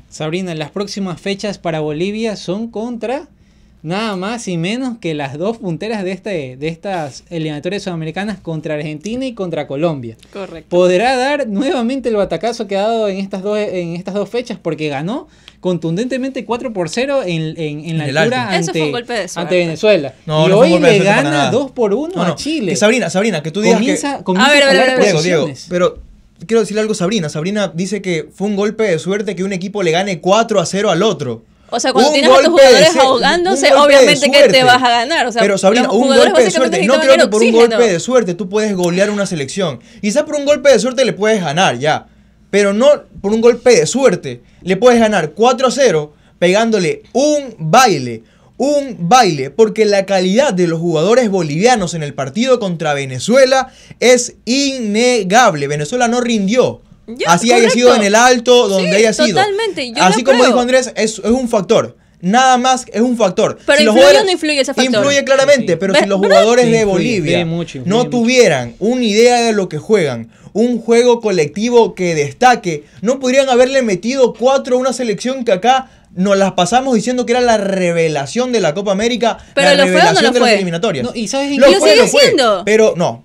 Sabrina, las próximas fechas para Bolivia son contra nada más y menos que las dos punteras de, este, de estas eliminatorias sudamericanas contra Argentina y contra Colombia. Correcto. Podrá dar nuevamente el batacazo que ha dado en estas dos, en estas dos fechas porque ganó contundentemente 4 por 0 en, la altura ante, Venezuela. y hoy le gana 2 por 1 a Chile. Sabrina, Sabrina, que tú digas comienza, que... pero quiero decirle algo a Sabrina. Sabrina dice que fue un golpe de suerte que un equipo le gane 4 a 0 al otro. O sea, cuando tienes a tus jugadores ahogándose, obviamente que te vas a ganar. pero Sabrina, un golpe de suerte. No creo que por un golpe de suerte tú puedes golear una selección. Quizás por un golpe de suerte le puedes ganar, ya. Pero no por un golpe de suerte. Le puedes ganar 4-0 pegándole un baile. Un baile, porque la calidad de los jugadores bolivianos en el partido contra Venezuela es innegable. Venezuela no rindió así haya sido en el alto, donde haya sido. Totalmente. Yo así como dijo Andrés, es, un factor. Nada más es un factor. Pero si influye no influye ese factor. Influye claramente, pero si los jugadores de Bolivia no tuvieran una idea de lo que juegan, un juego colectivo que destaque, no podrían haberle metido cuatro a una selección que acá nos las pasamos diciendo que era la revelación de la Copa América, pero la revelación de las eliminatorias. y sabes, lo, pero no,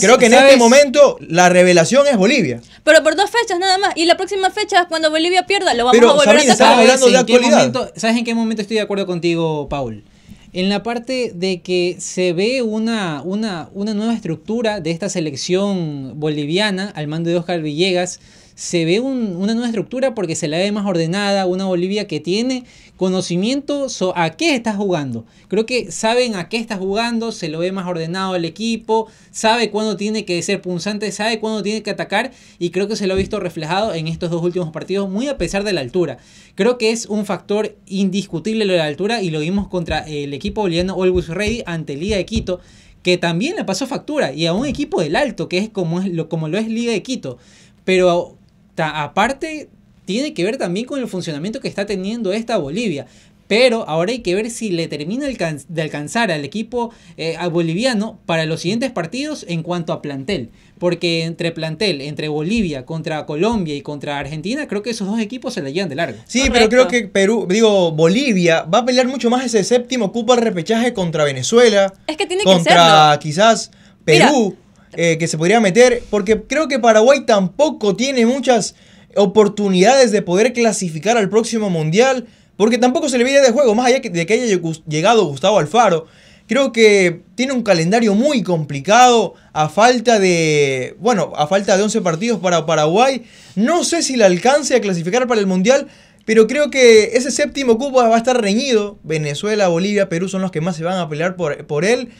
creo que en este momento la revelación es Bolivia. Pero por dos fechas nada más. Y la próxima fecha, cuando Bolivia pierda, lo vamos a volver a hablando de actualidad. ¿Sabes en qué momento estoy de acuerdo contigo, Paul? En la parte de que se ve una, una, una nueva estructura de esta selección boliviana al mando de Oscar Villegas se ve una nueva estructura porque se la ve más ordenada, una Bolivia que tiene conocimiento a qué está jugando. Creo que saben a qué está jugando, se lo ve más ordenado el equipo, sabe cuándo tiene que ser punzante, sabe cuándo tiene que atacar y creo que se lo ha visto reflejado en estos dos últimos partidos, muy a pesar de la altura. Creo que es un factor indiscutible lo de la altura y lo vimos contra el equipo boliviano Always Ready ante Liga de Quito que también le pasó factura y a un equipo del alto que es como, es lo, como lo es Liga de Quito pero aparte tiene que ver también con el funcionamiento que está teniendo esta Bolivia. Pero ahora hay que ver si le termina de alcanzar al equipo eh, boliviano para los siguientes partidos en cuanto a plantel. Porque entre plantel, entre Bolivia contra Colombia y contra Argentina, creo que esos dos equipos se le llevan de largo. Sí, pero creo que Perú, digo, Bolivia va a pelear mucho más ese séptimo cupo al repechaje contra Venezuela. Es que tiene contra, ser. Contra quizás Perú. Eh, que se podría meter, porque creo que Paraguay tampoco tiene muchas oportunidades de poder clasificar al próximo mundial, porque tampoco se le veía de juego, más allá de que haya llegado Gustavo Alfaro. Creo que tiene un calendario muy complicado a falta de, bueno, a falta de 11 partidos para Paraguay. No sé si le alcance a clasificar para el Mundial, pero creo que ese séptimo cupo va a estar reñido. Venezuela, Bolivia, Perú son los que más se van a pelear por, por él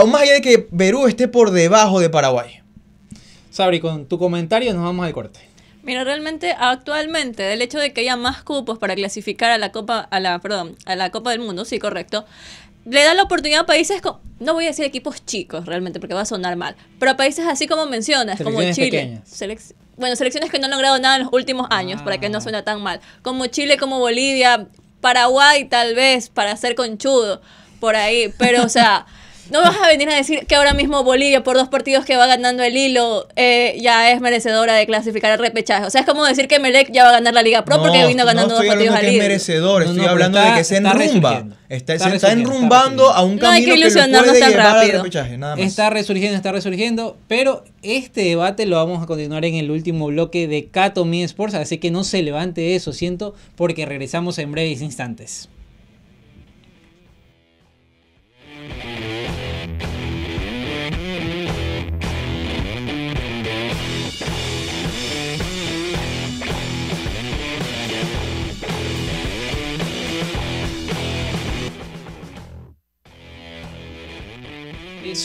aún más allá de que Perú esté por debajo de Paraguay. Sabri, con tu comentario nos vamos al corte. Mira, realmente actualmente, el hecho de que haya más cupos para clasificar a la Copa, a la, perdón, a la Copa del Mundo, sí, correcto, le da la oportunidad a países, con, no voy a decir equipos chicos realmente, porque va a sonar mal, pero a países así como mencionas, como Chile, bueno, selecciones que no han logrado nada en los últimos años, para que no ah. suena tan mal, como Chile, como Bolivia, Paraguay tal vez, para ser conchudo, por ahí, pero o sea... No vas a venir a decir que ahora mismo Bolivia, por dos partidos que va ganando el hilo, eh, ya es merecedora de clasificar al repechaje. O sea, es como decir que Melec ya va a ganar la Liga Pro porque vino ganando dos partidos al hilo. No estoy merecedor, estoy hablando de que se enrumba. Está, se está enrumbando a un camino no hay que, ilusionarnos puede tan rápido. Al repechaje, nada más. Está resurgiendo, está resurgiendo, pero este debate lo vamos a continuar en el último bloque de Cato Mi Sports, así que no se levante eso, siento, porque regresamos en breves instantes.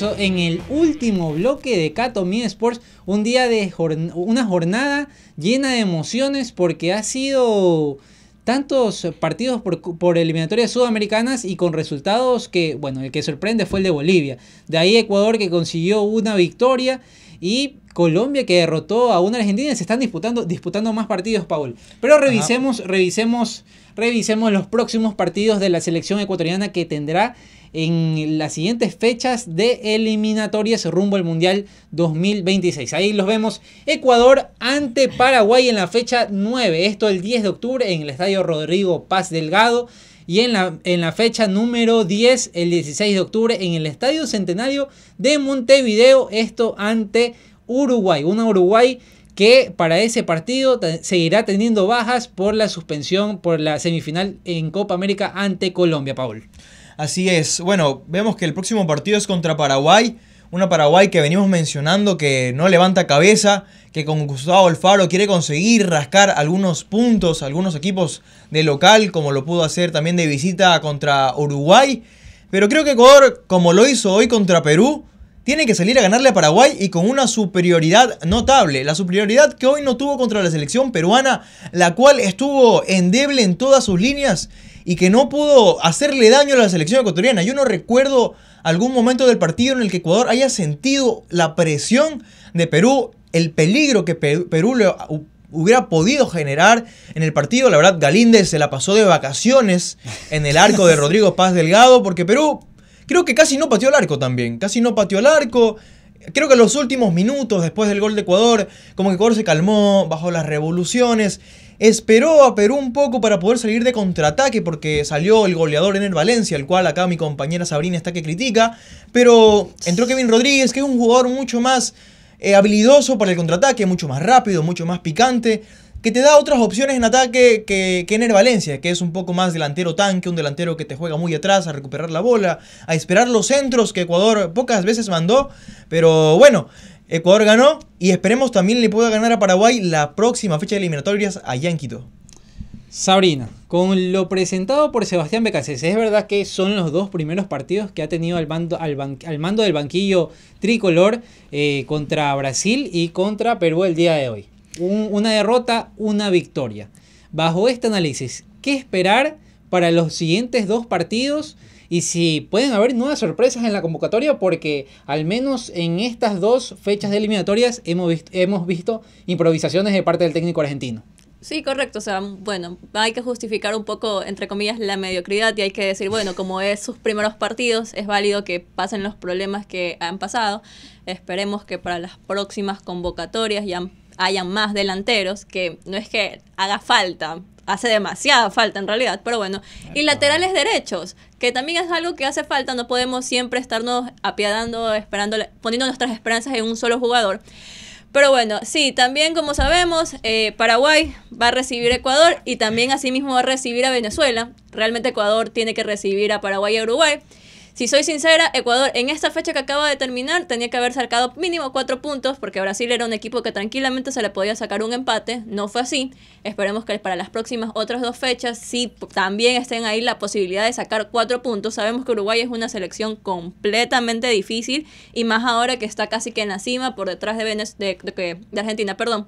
en el último bloque de Cato Mi Sports. Un día de una jornada llena de emociones porque ha sido tantos partidos por, eliminatorias sudamericanas y con resultados que, bueno, el que sorprende fue el de Bolivia. De ahí Ecuador que consiguió una victoria y Colombia que derrotó a una Argentina. Se están disputando, disputando más partidos, Paul. Pero revisemos, revisemos, revisemos los próximos partidos de la selección ecuatoriana que tendrá en las siguientes fechas de eliminatorias rumbo al Mundial 2026. Ahí los vemos Ecuador ante Paraguay en la fecha 9, esto el 10 de octubre en el Estadio Rodrigo Paz Delgado. Y en la, en la fecha número 10, el 16 de octubre, en el Estadio Centenario de Montevideo, esto ante Uruguay. Una Uruguay que para ese partido seguirá teniendo bajas por la suspensión por la semifinal en Copa América ante Colombia, Paul. Así es. Bueno, vemos que el próximo partido es contra Paraguay. Una Paraguay que venimos mencionando que no levanta cabeza, que con Gustavo Alfaro quiere conseguir rascar algunos puntos, algunos equipos de local, como lo pudo hacer también de visita contra Uruguay. Pero creo que Ecuador, como lo hizo hoy contra Perú, tiene que salir a ganarle a Paraguay y con una superioridad notable. La superioridad que hoy no tuvo contra la selección peruana, la cual estuvo endeble en todas sus líneas y que no pudo hacerle daño a la selección ecuatoriana. Yo no recuerdo algún momento del partido en el que Ecuador haya sentido la presión de Perú, el peligro que Perú le hubiera podido generar en el partido. La verdad, Galíndez se la pasó de vacaciones en el arco de Rodrigo Paz Delgado, porque Perú creo que casi no pateó el arco también. Casi no pateó el arco. Creo que los últimos minutos después del gol de Ecuador, como que Ecuador se calmó, bajó las revoluciones, esperó a Perú un poco para poder salir de contraataque porque salió el goleador en el Valencia, el cual acá mi compañera Sabrina está que critica, pero entró Kevin Rodríguez, que es un jugador mucho más eh, habilidoso para el contraataque, mucho más rápido, mucho más picante que te da otras opciones en ataque que, que el Valencia, que es un poco más delantero tanque, un delantero que te juega muy atrás a recuperar la bola, a esperar los centros que Ecuador pocas veces mandó, pero bueno. Ecuador ganó y esperemos también le pueda ganar a Paraguay la próxima fecha de eliminatorias a en Quito. Sabrina, con lo presentado por Sebastián becases es verdad que son los dos primeros partidos que ha tenido al mando, al mando del banquillo tricolor eh, contra Brasil y contra Perú el día de hoy una derrota, una victoria. Bajo este análisis, ¿qué esperar para los siguientes dos partidos? Y si pueden haber nuevas sorpresas en la convocatoria, porque al menos en estas dos fechas de eliminatorias hemos visto, hemos visto improvisaciones de parte del técnico argentino. Sí, correcto. O sea, bueno, hay que justificar un poco, entre comillas, la mediocridad y hay que decir, bueno, como es sus primeros partidos, es válido que pasen los problemas que han pasado. Esperemos que para las próximas convocatorias ya hayan más delanteros, que no es que haga falta, hace demasiada falta en realidad, pero bueno. Y laterales derechos, que también es algo que hace falta, no podemos siempre estarnos apiadando, esperando, poniendo nuestras esperanzas en un solo jugador. Pero bueno, sí, también como sabemos, eh, Paraguay va a recibir Ecuador y también asimismo va a recibir a Venezuela. Realmente Ecuador tiene que recibir a Paraguay y a Uruguay. Si soy sincera, Ecuador en esta fecha que acaba de terminar tenía que haber sacado mínimo cuatro puntos porque Brasil era un equipo que tranquilamente se le podía sacar un empate. No fue así. Esperemos que para las próximas otras dos fechas sí también estén ahí la posibilidad de sacar cuatro puntos. Sabemos que Uruguay es una selección completamente difícil y más ahora que está casi que en la cima por detrás de, de, Argentina. Perdón.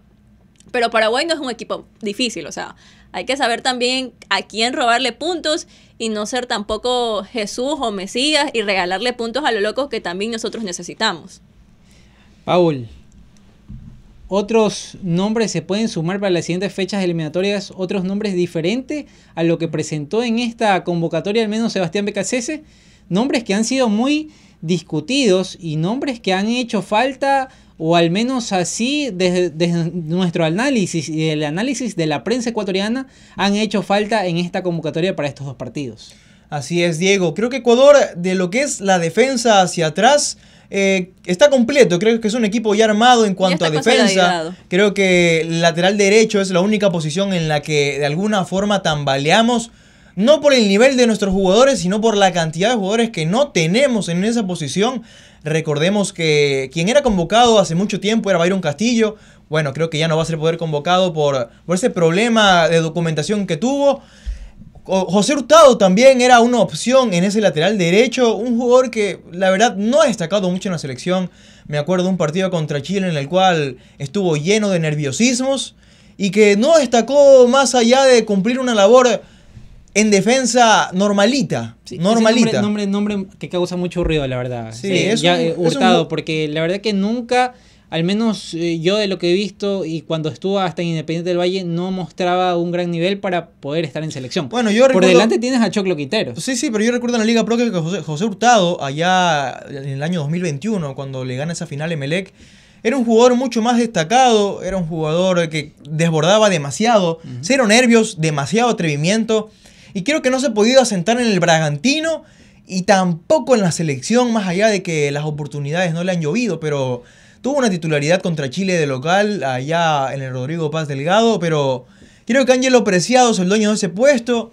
Pero Paraguay no es un equipo difícil, o sea, hay que saber también a quién robarle puntos y no ser tampoco Jesús o Mesías y regalarle puntos a los locos que también nosotros necesitamos. Paul, otros nombres se pueden sumar para las siguientes fechas eliminatorias, otros nombres diferentes a lo que presentó en esta convocatoria al menos Sebastián Becasese, nombres que han sido muy discutidos y nombres que han hecho falta o al menos así desde, nuestro análisis y el análisis de la prensa ecuatoriana han hecho falta en esta convocatoria para estos dos partidos. Así es, Diego. Creo que Ecuador, de lo que es la defensa hacia atrás, eh, está completo. Creo que es un equipo ya armado en cuanto a defensa. Creo que el lateral derecho es la única posición en la que de alguna forma tambaleamos no por el nivel de nuestros jugadores, sino por la cantidad de jugadores que no tenemos en esa posición. Recordemos que quien era convocado hace mucho tiempo era Byron Castillo. Bueno, creo que ya no va a ser poder convocado por, por ese problema de documentación que tuvo. José Hurtado también era una opción en ese lateral derecho, un jugador que la verdad no ha destacado mucho en la selección. Me acuerdo de un partido contra Chile en el cual estuvo lleno de nerviosismos y que no destacó más allá de cumplir una labor en defensa normalita. normalita. Nombre, nombre, nombre, que causa mucho ruido, la verdad. Sí, ya, eh, Hurtado, porque la verdad que nunca, al menos eh, yo de lo que he visto y cuando estuvo hasta en Independiente del Valle, no mostraba un gran nivel para poder estar en selección. Bueno, Por delante tienes a Choclo Quintero. Sí, sí, pero yo recuerdo en la Liga Pro que José, Hurtado, allá en el año 2021, cuando le gana esa final Emelec, era un jugador mucho más destacado, era un jugador que desbordaba demasiado, cero nervios, demasiado atrevimiento. Y creo que no se ha podido asentar en el Bragantino y tampoco en la selección, más allá de que las oportunidades no le han llovido, pero tuvo una titularidad contra Chile de local allá en el Rodrigo Paz Delgado, pero creo que Ángelo Preciado es el dueño de ese puesto.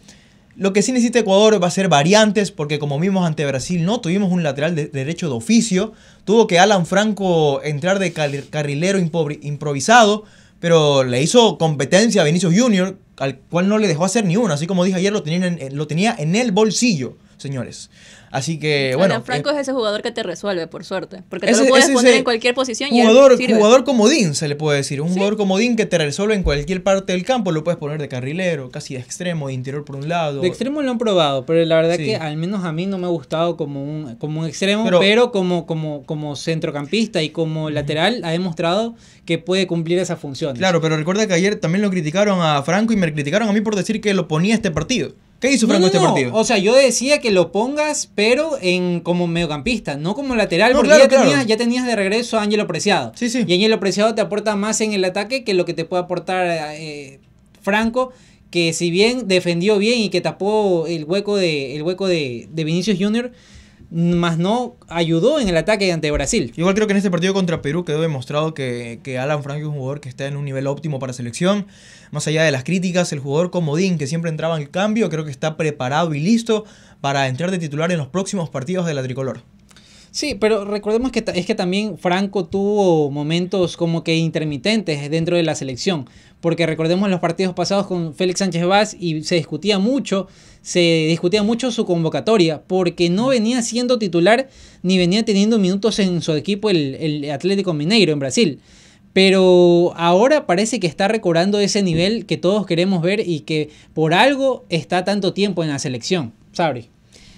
Lo que sí necesita Ecuador va a ser variantes, porque como vimos ante Brasil, no tuvimos un lateral de derecho de oficio. Tuvo que Alan Franco entrar de carrilero improvisado, pero le hizo competencia a Vinicius Jr., al cual no le dejó hacer ni uno. Así como dije ayer, lo tenía en, lo tenía en el bolsillo, señores. Así que, bueno. Eh, Franco es, ese jugador que te resuelve, por suerte. Porque te lo puedes poner en cualquier posición jugador, y Jugador comodín, se le puede decir. Un jugador jugador comodín que te resuelve en cualquier parte del campo. Lo puedes poner de carrilero, casi de extremo, de interior por un lado. De extremo lo han probado, pero la verdad que al menos a mí no me ha gustado como un, como un extremo, pero, como, como, como centrocampista y como lateral ha demostrado que puede cumplir esa función. Claro, pero recuerda que ayer también lo criticaron a Franco y criticaron a mí por decir que lo ponía este partido. ¿Qué hizo Franco este partido? O sea, yo decía que lo pongas, pero en como mediocampista, no como lateral, porque ya, Tenías, de regreso a Ángelo Preciado. Sí, sí. Y Ángel Preciado te aporta más en el ataque que lo que te puede aportar eh, Franco, que si bien defendió bien y que tapó el hueco de, hueco de, Vinicius Junior más no ayudó en el ataque ante Brasil. Igual creo que en este partido contra Perú quedó demostrado que, que Alan Franco es un jugador que está en un nivel óptimo para selección. Más allá de las críticas, el jugador comodín que siempre entraba en el cambio, creo que está preparado y listo para entrar de titular en los próximos partidos de la tricolor. Sí, pero recordemos que es que también Franco tuvo momentos como que intermitentes dentro de la selección, porque recordemos los partidos pasados con Félix Sánchez Vaz y se discutía mucho, se discutía mucho su convocatoria, porque no venía siendo titular ni venía teniendo minutos en su equipo el, el Atlético Mineiro en Brasil pero ahora parece que está recobrando ese nivel que todos queremos ver y que por algo está tanto tiempo en la selección. Sabri.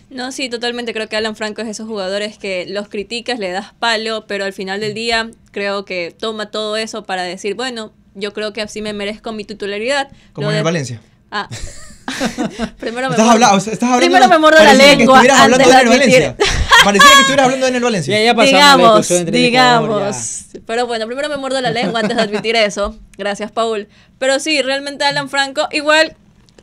No, sí, totalmente. Creo que Alan Franco es esos jugadores que los criticas, le das palo, pero al final del día creo que toma todo eso para decir, bueno, yo creo que así me merezco mi titularidad. Como en el Valencia. Ah. primero me, mordo la lengua. antes de, Valencia. Parecía que estuvieras hablando en el Valencia. Ya, ya digamos, digamos. Pero bueno, primero me muerdo la lengua antes de admitir eso. Gracias, Paul. Pero sí, realmente Alan Franco, igual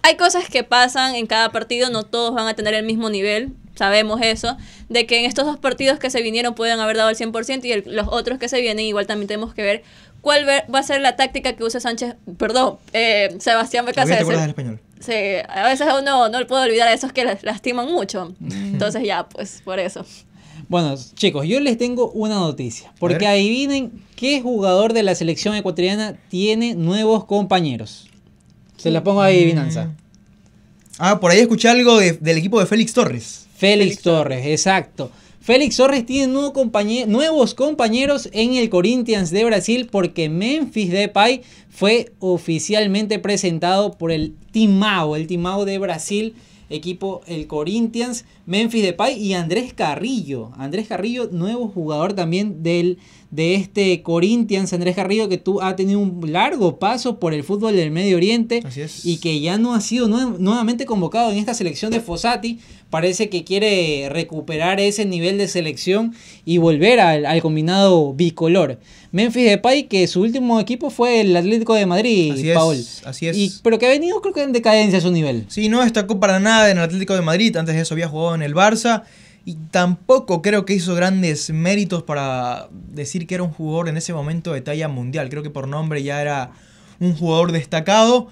hay cosas que pasan en cada partido, no todos van a tener el mismo nivel, sabemos eso, de que en estos dos partidos que se vinieron pueden haber dado el 100% y los otros que se vienen igual también tenemos que ver cuál va a ser la táctica que use Sánchez, perdón, eh, Sebastián Español. Sí, a veces uno no le puedo olvidar a esos que lastiman mucho. Entonces ya, pues por eso. Bueno, chicos, yo les tengo una noticia. Porque adivinen qué jugador de la selección ecuatoriana tiene nuevos compañeros. Se la pongo a adivinanza. Ah, por ahí escuché algo del equipo de Félix Torres. Félix, Torres, exacto. Félix Torres tiene nuevos compañeros en el Corinthians de Brasil porque Memphis Depay fue oficialmente presentado por el Timao, el Timao de Brasil equipo el Corinthians, Memphis Depay y Andrés Carrillo. Andrés Carrillo, nuevo jugador también del de este Corinthians, Andrés Garrido, que tú ha tenido un largo paso por el fútbol del Medio Oriente y que ya no ha sido nuevamente convocado en esta selección de Fossati. Parece que quiere recuperar ese nivel de selección y volver al, combinado bicolor. Memphis Depay, que su último equipo fue el Atlético de Madrid, Paul. así es. pero que ha venido creo que en decadencia a su nivel. Sí, no destacó para nada en el Atlético de Madrid, antes de eso había jugado en el Barça. Y tampoco creo que hizo grandes méritos para decir que era un jugador en ese momento de talla mundial. Creo que por nombre ya era un jugador destacado.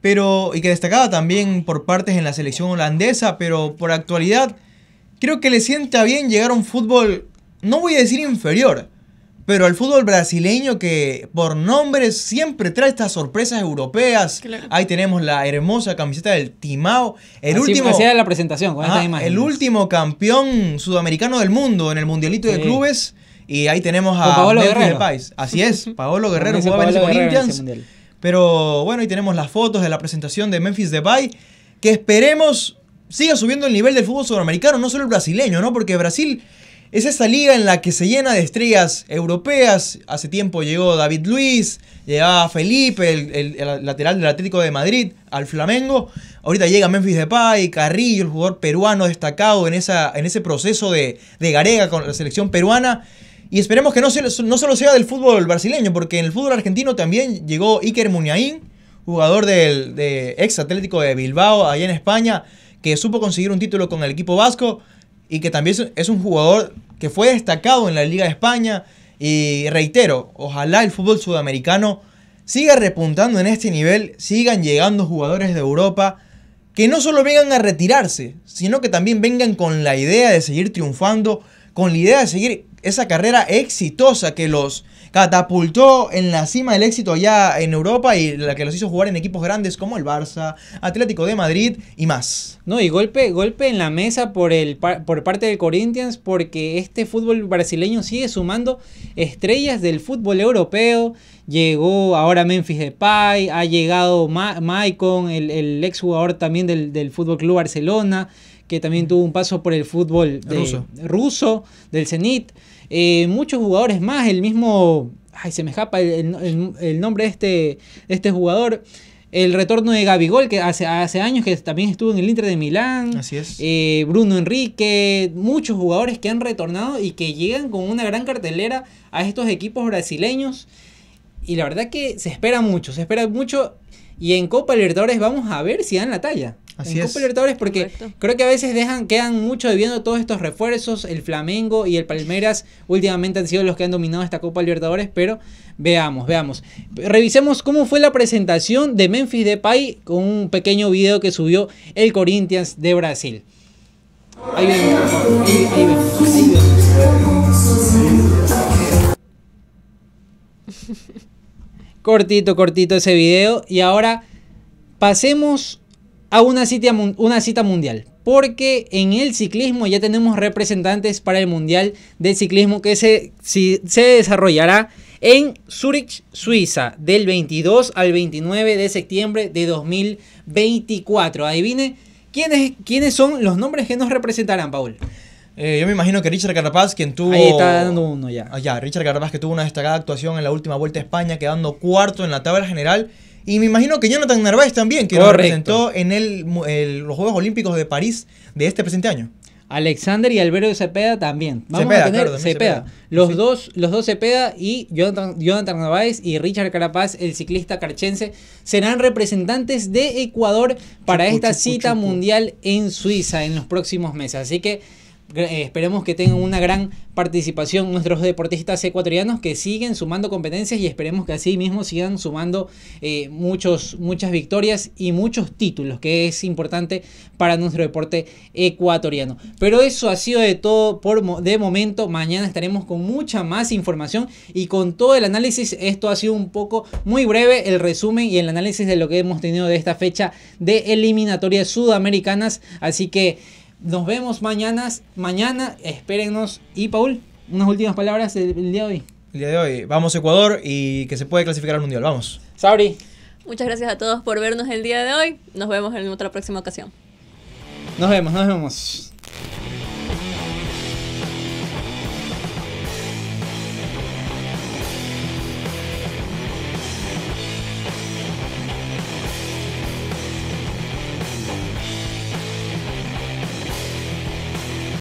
Pero, y que destacaba también por partes en la selección holandesa, pero por actualidad creo que le sienta bien llegar a un fútbol, no voy a decir inferior, pero el fútbol brasileño que por nombres siempre trae estas sorpresas europeas. Ahí tenemos la hermosa camiseta del Timao. El Así último. la presentación con El último campeón sudamericano del mundo en el mundialito de clubes. Y ahí tenemos a Guerrero. País. Así es, Paolo Guerrero jugaba Paolo Guerrero en ese Pero bueno, ahí tenemos las fotos de la presentación de Memphis Depay. Que esperemos siga subiendo el nivel del fútbol sudamericano, no solo el brasileño, ¿no? Porque Brasil es esa liga en la que se llena de estrellas europeas. Hace tiempo llegó David Luis, llegaba Felipe, el, lateral del Atlético de Madrid, al Flamengo. Ahorita llega Memphis Depay, Carrillo, el jugador peruano destacado en, esa, en ese proceso de, Garega con la selección peruana. Y esperemos que no, no solo sea del fútbol brasileño, porque en el fútbol argentino también llegó Iker Muñain, jugador del de ex Atlético de Bilbao, allá en España, que supo conseguir un título con el equipo vasco y que también es un jugador que fue destacado en la Liga de España. Y reitero, ojalá el fútbol sudamericano siga repuntando en este nivel, sigan llegando jugadores de Europa que no solo vengan a retirarse, sino que también vengan con la idea de seguir triunfando con la idea de seguir esa carrera exitosa que los catapultó en la cima del éxito allá en Europa y la que los hizo jugar en equipos grandes como el Barça, Atlético de Madrid y más. No, y golpe, golpe en la mesa por, el, por parte del Corinthians porque este fútbol brasileño sigue sumando estrellas del fútbol europeo. Llegó ahora Memphis Depay, ha llegado Maicon, el, el ex jugador también del, del Fútbol Club Barcelona que también tuvo un paso por el fútbol ruso. del Zenit, eh, muchos jugadores más, el mismo, ay, se me escapa el, nombre de este, este jugador el retorno de Gabigol, que hace, hace años que también estuvo en el Inter de Milán. Así es. Eh, Bruno Enrique, muchos jugadores que han retornado y que llegan con una gran cartelera a estos equipos brasileños. Y la verdad que se espera mucho, se espera mucho. Y en Copa Libertadores vamos a ver si dan la talla. Así en Copa Libertadores porque creo que a veces dejan quedan mucho debiendo todos estos refuerzos, el Flamengo y el Palmeiras últimamente han sido los que han dominado esta Copa Libertadores, pero veamos, veamos. Revisemos cómo fue la presentación de Memphis Depay con un pequeño video que subió el Corinthians de Brasil. Ahí ahí, cortito, cortito ese video y ahora pasemos a una cita, una cita mundial. Porque en el ciclismo ya tenemos representantes para el Mundial de Ciclismo que se, se desarrollará en Zurich, Suiza, del 22 al 29 de septiembre de 2024. Adivine quiénes, quiénes son los nombres que nos representarán, Paul. Eh, yo me imagino que Richard Carapaz, quien tuvo. Ahí está dando uno ya. Ah, ya, Richard Carapaz, que tuvo una destacada actuación en la última vuelta a España, quedando cuarto en la tabla general. Y me imagino que Jonathan Narváez también, que lo representó en el, los Juegos Olímpicos de París de este presente año. Alexander y Alberto Cepeda también. Vamos Cepeda, a tener Cepeda. Los, dos, los dos Cepeda y Jonathan, Jonathan Narváez y Richard Carapaz, el ciclista carchense, serán representantes de Ecuador para esta cita mundial en Suiza en los próximos meses. Así que eh, esperemos que tengan una gran participación nuestros deportistas ecuatorianos que siguen sumando competencias y esperemos que así mismo sigan sumando eh, muchos, muchas victorias y muchos títulos, que es importante para nuestro deporte ecuatoriano. Pero eso ha sido de todo por de momento. Mañana estaremos con mucha más información y con todo el análisis. Esto ha sido un poco muy breve el resumen y el análisis de lo que hemos tenido de esta fecha de eliminatorias sudamericanas. Así que... Nos vemos mañana. Mañana, espérennos. Y Paul, unas últimas palabras del, día de hoy. El día de hoy. Vamos a Ecuador y que se puede clasificar al Mundial. Vamos. Sabri. Muchas gracias a todos por vernos el día de hoy. Nos vemos en otra próxima ocasión. Nos vemos, nos vemos.